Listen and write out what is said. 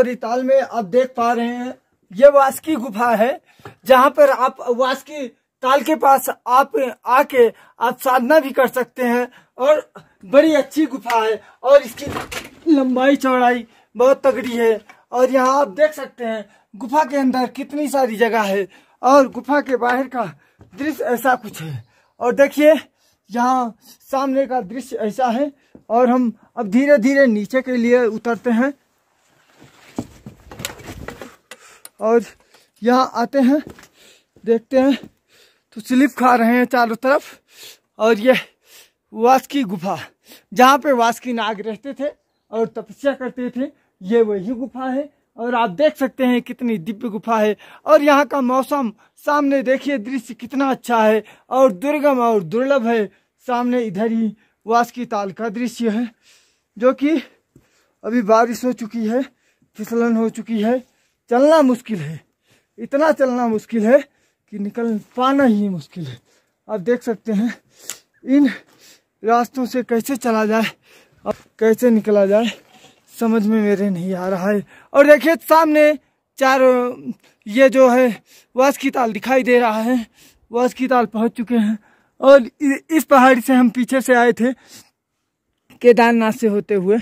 परिताल में आप देख पा रहे हैं ये वास्की गुफा है जहाँ पर आप वास्की ताल के पास आप आके आप साधना भी कर सकते हैं और बड़ी अच्छी गुफा है और इसकी लंबाई चौड़ाई बहुत तगड़ी है और यहाँ आप देख सकते हैं गुफा के अंदर कितनी सारी जगह है और गुफा के बाहर का दृश्य ऐसा कुछ है और देखिए यहाँ सामने का दृश्य ऐसा है और हम अब धीरे धीरे नीचे के लिए उतरते हैं और यहाँ आते हैं देखते हैं तो स्लिप खा रहे हैं चारों तरफ और ये वास्की गुफा जहाँ पे वास्की नाग रहते थे और तपस्या करते थे ये वही गुफा है और आप देख सकते हैं कितनी दिव्य गुफा है और यहाँ का मौसम सामने देखिए दृश्य कितना अच्छा है और दुर्गम और दुर्लभ है सामने इधर ही वास्की ताल का दृश्य है जो कि अभी बारिश हो चुकी है फिसलन हो चुकी है चलना मुश्किल है इतना चलना मुश्किल है कि निकल पाना ही मुश्किल है आप देख सकते हैं इन रास्तों से कैसे चला जाए अब कैसे निकला जाए समझ में मेरे नहीं आ रहा है और देखिए सामने चार ये जो है वास की ताल दिखाई दे रहा है वास की ताल पहुंच चुके हैं और इस पहाड़ी से हम पीछे से आए थे केदारनाथ से होते हुए